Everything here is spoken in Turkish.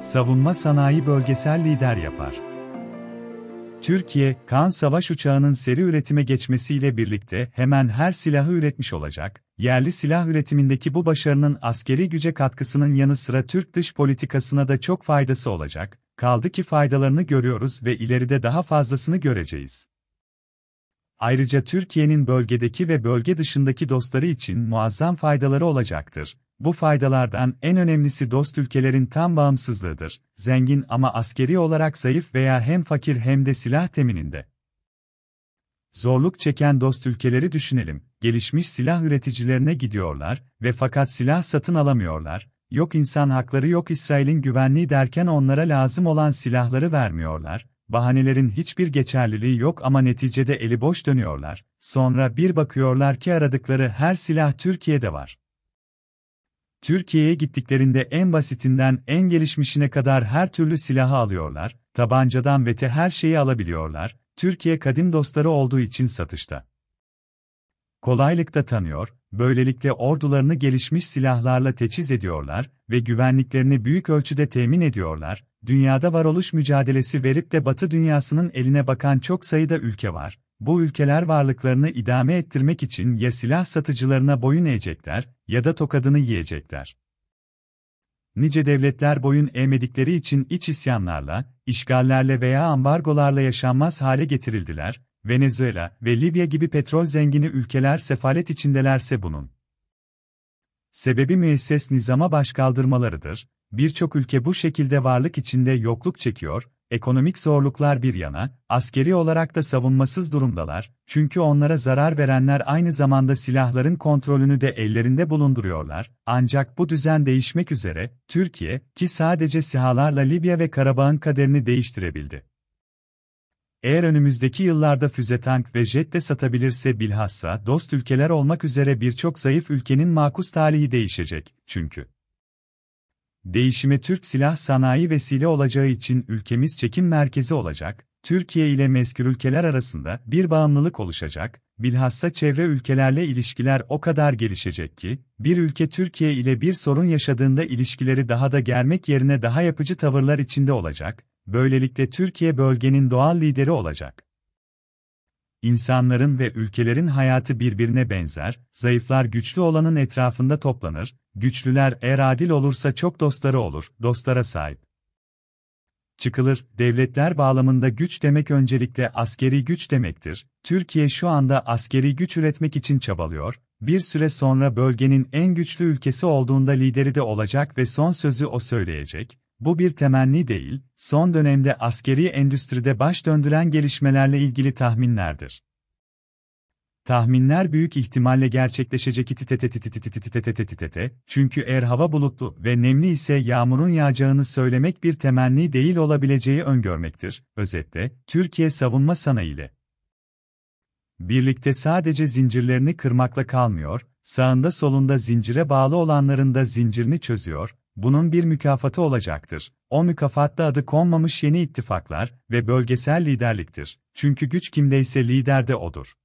Savunma sanayi bölgesel lider yapar. Türkiye, Kan savaş uçağının seri üretime geçmesiyle birlikte hemen her silahı üretmiş olacak. Yerli silah üretimindeki bu başarının askeri güce katkısının yanı sıra Türk dış politikasına da çok faydası olacak. Kaldı ki faydalarını görüyoruz ve ileride daha fazlasını göreceğiz. Ayrıca Türkiye'nin bölgedeki ve bölge dışındaki dostları için muazzam faydaları olacaktır. Bu faydalardan en önemlisi dost ülkelerin tam bağımsızlığıdır. Zengin ama askeri olarak zayıf veya hem fakir hem de silah temininde. Zorluk çeken dost ülkeleri düşünelim. Gelişmiş silah üreticilerine gidiyorlar ve fakat silah satın alamıyorlar. Yok insan hakları yok İsrail'in güvenliği derken onlara lazım olan silahları vermiyorlar bahanelerin hiçbir geçerliliği yok ama neticede eli boş dönüyorlar, sonra bir bakıyorlar ki aradıkları her silah Türkiye'de var. Türkiye'ye gittiklerinde en basitinden en gelişmişine kadar her türlü silahı alıyorlar, tabancadan vete her şeyi alabiliyorlar, Türkiye kadim dostları olduğu için satışta. Kolaylıkta tanıyor, Böylelikle ordularını gelişmiş silahlarla teçhiz ediyorlar ve güvenliklerini büyük ölçüde temin ediyorlar. Dünyada varoluş mücadelesi verip de Batı dünyasının eline bakan çok sayıda ülke var. Bu ülkeler varlıklarını idame ettirmek için ya silah satıcılarına boyun eğecekler ya da tokadını yiyecekler. Nice devletler boyun eğmedikleri için iç isyanlarla, işgallerle veya ambargolarla yaşanmaz hale getirildiler, Venezuela ve Libya gibi petrol zengini ülkeler sefalet içindelerse bunun sebebi müesses nizama başkaldırmalarıdır. Birçok ülke bu şekilde varlık içinde yokluk çekiyor, ekonomik zorluklar bir yana, askeri olarak da savunmasız durumdalar, çünkü onlara zarar verenler aynı zamanda silahların kontrolünü de ellerinde bulunduruyorlar, ancak bu düzen değişmek üzere, Türkiye, ki sadece sihalarla Libya ve Karabağ'ın kaderini değiştirebildi. Eğer önümüzdeki yıllarda füze tank ve jet de satabilirse bilhassa dost ülkeler olmak üzere birçok zayıf ülkenin makus talihi değişecek, çünkü. Değişime Türk silah sanayi vesile olacağı için ülkemiz çekim merkezi olacak, Türkiye ile meskür ülkeler arasında bir bağımlılık oluşacak, bilhassa çevre ülkelerle ilişkiler o kadar gelişecek ki, bir ülke Türkiye ile bir sorun yaşadığında ilişkileri daha da germek yerine daha yapıcı tavırlar içinde olacak, Böylelikle Türkiye bölgenin doğal lideri olacak. İnsanların ve ülkelerin hayatı birbirine benzer, zayıflar güçlü olanın etrafında toplanır, güçlüler eğer adil olursa çok dostları olur, dostlara sahip. Çıkılır, devletler bağlamında güç demek öncelikle askeri güç demektir. Türkiye şu anda askeri güç üretmek için çabalıyor, bir süre sonra bölgenin en güçlü ülkesi olduğunda lideri de olacak ve son sözü o söyleyecek, bu bir temenni değil, son dönemde askeri endüstride baş döndüren gelişmelerle ilgili tahminlerdir. Tahminler büyük ihtimalle gerçekleşecek çünkü eğer hava bulutlu ve nemli ise yağmurun yağacağını söylemek bir temenni değil olabileceği öngörmektir. Özetle, Türkiye savunma sanayi birlikte sadece zincirlerini kırmakla kalmıyor, sağında solunda zincire bağlı olanların da zincirini çözüyor, bunun bir mükafatı olacaktır. O mükafatta adı konmamış yeni ittifaklar ve bölgesel liderliktir. Çünkü güç kimdeyse lider de odur.